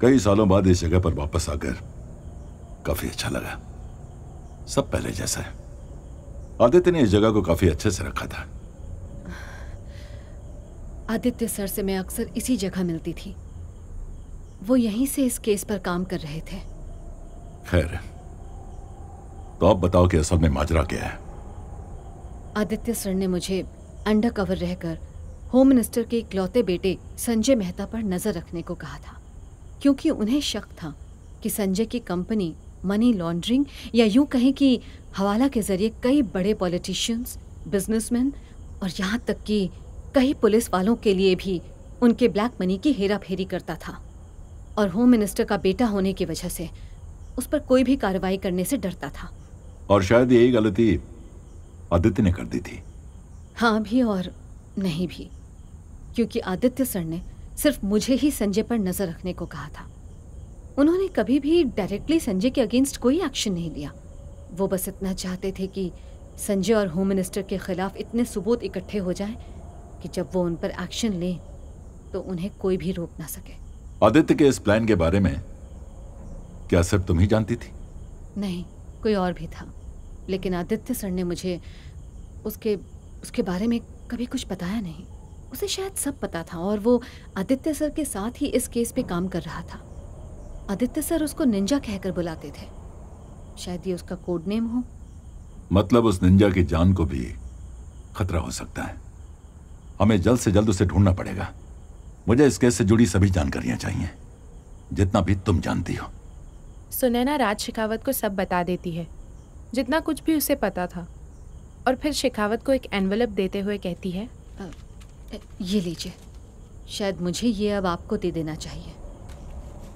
कई सालों बाद इस जगह पर वापस आकर काफी अच्छा लगा सब पहले जैसा है आदित्य ने इस जगह को काफी अच्छे से रखा था आदित्य सर से मैं अक्सर इसी जगह मिलती थी वो यहीं से इस केस पर काम कर रहे थे खैर तो आप बताओ कि असल में माजरा क्या है आदित्य सर ने मुझे अंडर कवर रहकर होम मिनिस्टर के इकलौते बेटे संजय मेहता पर नजर रखने को कहा था क्योंकि उन्हें शक था कि संजय की कंपनी मनी लॉन्ड्रिंग या यूं कहें कि हवाला के जरिए कई बड़े पॉलिटिशियंस बिजनेसमैन और यहाँ तक कि कई पुलिस वालों के लिए भी उनके ब्लैक मनी की हेरा फेरी करता था और होम मिनिस्टर का बेटा होने की वजह से उस पर कोई भी कार्रवाई करने से डरता था और शायद यही गलती आदित्य ने कर दी थी हाँ भी और नहीं भी क्योंकि आदित्य सर ने सिर्फ मुझे ही संजय पर नजर रखने को कहा था उन्होंने कभी भी डायरेक्टली संजय के अगेंस्ट कोई एक्शन नहीं लिया वो बस इतना चाहते थे कि संजय और होम मिनिस्टर के खिलाफ इतने सबूत इकट्ठे हो जाएं कि जब वो उन पर एक्शन लें तो उन्हें कोई भी रोक ना सके आदित्य के इस प्लान के बारे में क्या सर तुम ही जानती थी नहीं कोई और भी था लेकिन आदित्य सर ने मुझे उसके उसके बारे में कभी कुछ बताया नहीं उसे शायद सब पता था और वो आदित्य सर के साथ ही इस केस पे काम कर रहा था आदित्य सर उसको निंजा कहकर बुलाते थे शायद ये उसका कोड नेम हो मतलब उस निंजा की जान को भी खतरा हो सकता है हमें जल्द से जल्द उसे ढूंढना पड़ेगा मुझे इस केस से जुड़ी सभी जानकारियां चाहिए जितना भी तुम जानती हो सुनैना राज शिखावत को सब बता देती है जितना कुछ भी उसे पता था और फिर शेखावत को एक एनवलप देते हुए कहती है ये लीजिए शायद मुझे ये अब आपको दे देना चाहिए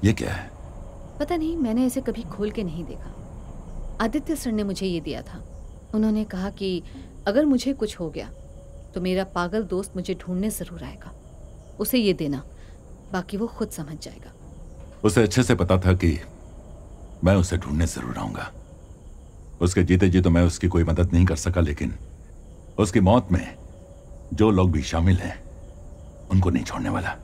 ये क्या है पता नहीं मैंने इसे कभी खोल के नहीं देखा आदित्य सर ने मुझे ये दिया था उन्होंने कहा कि अगर मुझे कुछ हो गया तो मेरा पागल दोस्त मुझे ढूंढने ज़रूर आएगा उसे ये देना बाकी वो खुद समझ जाएगा उसे अच्छे से पता था कि मैं उसे ढूंढने ज़रूर आऊंगा उसके जीते जी तो मैं उसकी कोई मदद नहीं कर सका लेकिन उसकी मौत में जो लोग भी शामिल हैं उनको नहीं छोड़ने वाला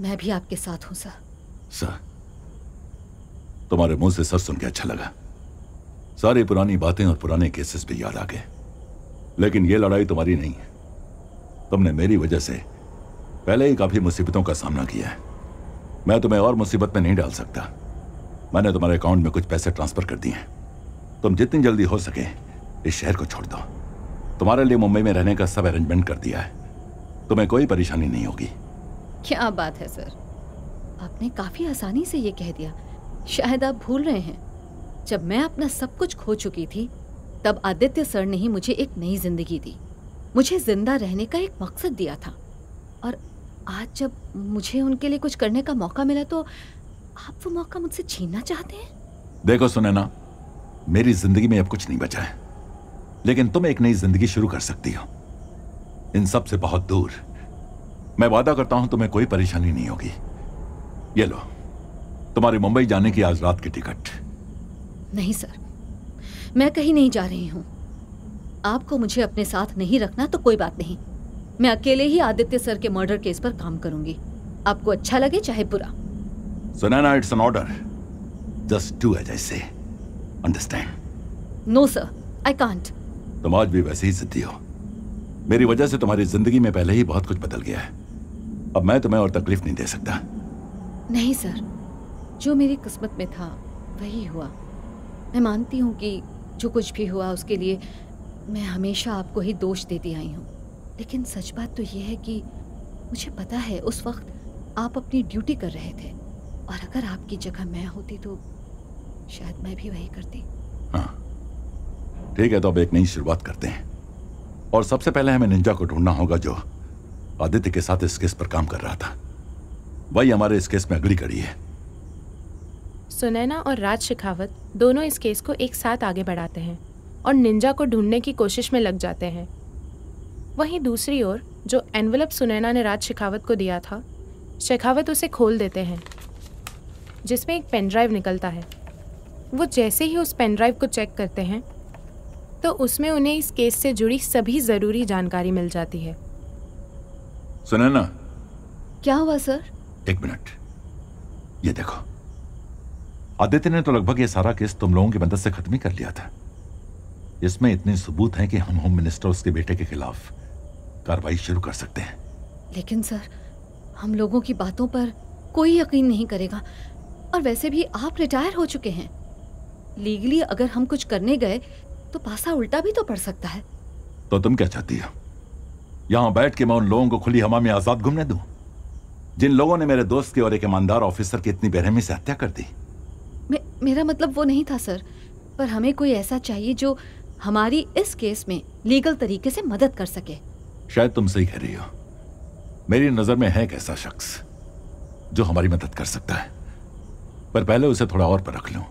मैं भी आपके साथ हूं सर सर तुम्हारे मुंह से सर सुन के अच्छा लगा सारी पुरानी बातें और पुराने केसेस भी याद आ गए लेकिन यह लड़ाई तुम्हारी नहीं है तुमने मेरी वजह से पहले ही काफी मुसीबतों का सामना किया है मैं तुम्हें और मुसीबत में नहीं डाल सकता मैंने तुम्हारे अकाउंट में कुछ पैसे ट्रांसफर कर दिए हैं तुम जितनी जल्दी हो सके इस शहर को छोड़ दो तुम्हारे लिए मुंबई में रहने का सब अरेंजमेंट कर दिया है तुम्हें कोई परेशानी नहीं होगी क्या बात है सर आपने काफी आसानी से ये कह दिया शायद आप भूल रहे हैं जब मैं अपना सब कुछ खो चुकी थी तब आदित्य सर ने ही मुझे एक नई जिंदगी दी मुझे जिंदा रहने का एक मकसद दिया था और आज जब मुझे उनके लिए कुछ करने का मौका मिला तो आप वो मौका मुझसे छीनना चाहते हैं देखो सुनैना मेरी जिंदगी में अब कुछ नहीं बचा है लेकिन तुम एक नई जिंदगी शुरू कर सकती हो इन सब से बहुत दूर मैं वादा करता हूं तुम्हें कोई परेशानी नहीं होगी ये लो तुम्हारे मुंबई जाने की आज रात की टिकट नहीं सर मैं कहीं नहीं जा रही हूं आपको मुझे अपने साथ नहीं रखना तो कोई बात नहीं मैं अकेले ही आदित्य सर के मर्डर केस पर काम करूंगी आपको अच्छा लगे चाहे बुरा सुनाना it's an order just do as I say understand no sir I can't तुम आज भी वैसे ही जिद्दी हो मेरी वजह से तुम्हारी जिंदगी में पहले ही बहुत कुछ बदल गया है अब मैं तुम्हें और तकलीफ नहीं दे सकता नहीं सर जो मेरी किस्मत में था वही हुआ मैं मानती हूँ कि जो कुछ भी हुआ उसके लिए मैं हमेशा आपको ही दोष देती आई हूँ लेकिन सच बात तो यह है कि मुझे पता है उस वक्त आप अपनी ड्यूटी कर रहे थे और अगर आपकी जगह मैं होती तो शायद मैं भी वही करती ठीक है तो अब एक नई शुरुआत करते हैं और सबसे पहले हमें निंजा को ढूंढना होगा जो आदित्य के साथ इस केस पर काम कर रहा था वही हमारे इस केस में अगली कड़ी है सुनैना और राज शिखावत दोनों इस केस को एक साथ आगे बढ़ाते हैं और निंजा को ढूंढने की कोशिश में लग जाते हैं वहीं दूसरी ओर जो एनवलप सुनैना ने राज शेखावत को दिया था शेखावत उसे खोल देते हैं जिसमें एक पेनड्राइव निकलता है वो जैसे ही उस पेनड्राइव को चेक करते हैं तो उसमें उन्हें इस केस से जुड़ी सभी जरूरी जानकारी मिल जाती है सुने ना क्या हुआ सर एक मिनट ये देखो आदित्य ने तो लगभग ये सारा केस तुम लोगों की मदद से खत्म ही कर लिया था इसमें इतने सबूत हैं कि हम होम मिनिस्टर उसके बेटे के खिलाफ कार्रवाई शुरू कर सकते हैं लेकिन सर हम लोगों की बातों पर कोई यकीन नहीं करेगा और वैसे भी आप रिटायर हो चुके हैं लीगली अगर हम कुछ करने गए तो पासा उल्टा भी तो पड़ सकता है तो तुम क्या चाहती हो यहां बैठ के मैं उन लोगों को खुली हवा में आजाद घूमने दू जिन लोगों ने मेरे दोस्त के और एक ईमानदार ऑफिसर की इतनी बेरहमी से हत्या कर दी मे, मेरा मतलब वो नहीं था सर पर हमें कोई ऐसा चाहिए जो हमारी इस केस में लीगल तरीके से मदद कर सके शायद तुम सही कह रही हो मेरी नजर में है एक ऐसा शख्स जो हमारी मदद कर सकता है पर पहले उसे थोड़ा और पर रख लू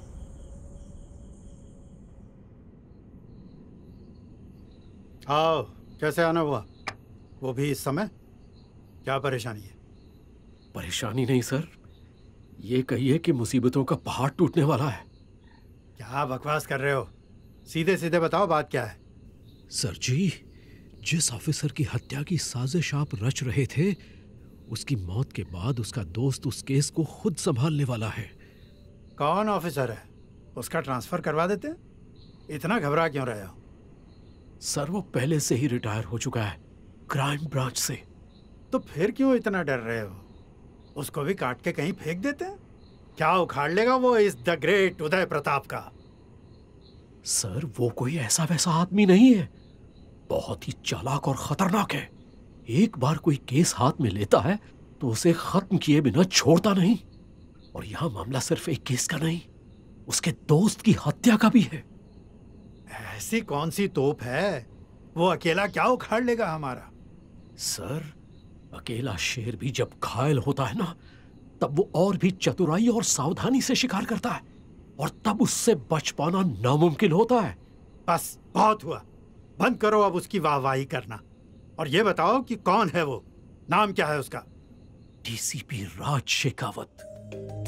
आओ कैसे आना हुआ वो भी इस समय क्या परेशानी है परेशानी नहीं सर ये कहिए कि मुसीबतों का पहाड़ टूटने वाला है क्या बकवास कर रहे हो सीधे सीधे बताओ बात क्या है सर जी जिस ऑफिसर की हत्या की साजिश आप रच रहे थे उसकी मौत के बाद उसका दोस्त उस केस को खुद संभालने वाला है कौन ऑफिसर है उसका ट्रांसफर करवा देते हैं इतना घबरा क्यों रहे हो सर वो पहले से ही रिटायर हो चुका है क्राइम ब्रांच से तो फिर क्यों इतना डर रहे हो उसको भी काट के कहीं फेंक देते हैं क्या उखाड़ लेगा वो इस द ग्रेट उदय प्रताप का सर वो कोई ऐसा वैसा आदमी नहीं है बहुत ही चालाक और खतरनाक है एक बार कोई केस हाथ में लेता है तो उसे खत्म किए बिना छोड़ता नहीं और यह मामला सिर्फ एक केस का नहीं उसके दोस्त की हत्या का भी है ऐसी कौन सी तोप है वो अकेला क्या उखाड़ लेगा हमारा सर अकेला शेर भी जब घायल होता है ना तब वो और भी चतुराई और सावधानी से शिकार करता है और तब उससे बच पाना नामुमकिन होता है बस बहुत हुआ बंद करो अब उसकी वाहवाही करना और ये बताओ कि कौन है वो नाम क्या है उसका डीसीपी राज शेखावत